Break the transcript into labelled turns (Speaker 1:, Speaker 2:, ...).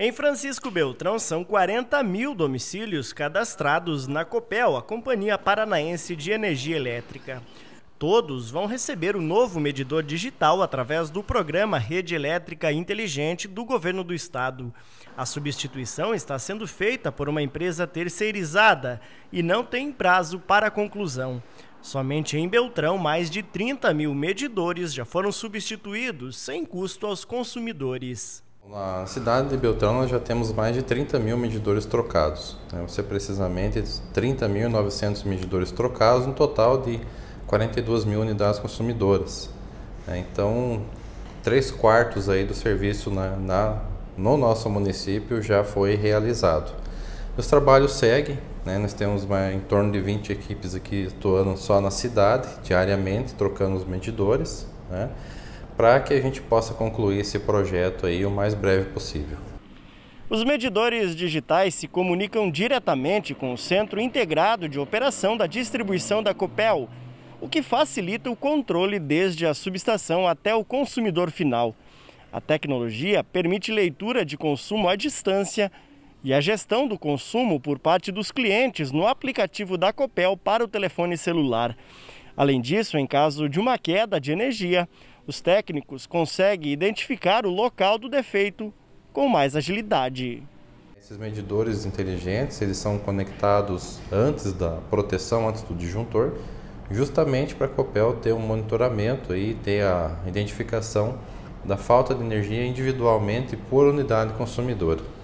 Speaker 1: Em Francisco Beltrão, são 40 mil domicílios cadastrados na COPEL, a Companhia Paranaense de Energia Elétrica. Todos vão receber o novo medidor digital através do programa Rede Elétrica Inteligente do Governo do Estado. A substituição está sendo feita por uma empresa terceirizada e não tem prazo para conclusão. Somente em Beltrão, mais de 30 mil medidores já foram substituídos, sem custo aos consumidores. Na cidade de
Speaker 2: Beltrão nós já temos mais de 30 mil medidores trocados. Né? Você precisamente 30.900 medidores trocados, um total de 42 mil unidades consumidoras. Né? Então, três quartos aí do serviço na, na, no nosso município já foi realizado. Os trabalhos seguem, né? nós temos mais, em torno de 20 equipes aqui atuando só na cidade, diariamente, trocando os medidores. Né? para que a gente possa concluir esse projeto aí o mais breve possível.
Speaker 1: Os medidores digitais se comunicam diretamente com o Centro Integrado de Operação da Distribuição da Copel, o que facilita o controle desde a subestação até o consumidor final. A tecnologia permite leitura de consumo à distância e a gestão do consumo por parte dos clientes no aplicativo da Copel para o telefone celular. Além disso, em caso de uma queda de energia, os técnicos conseguem identificar o local do defeito com mais agilidade.
Speaker 2: Esses medidores inteligentes, eles são conectados antes da proteção, antes do disjuntor, justamente para a Copel ter um monitoramento e ter a identificação da falta de energia individualmente por unidade consumidora.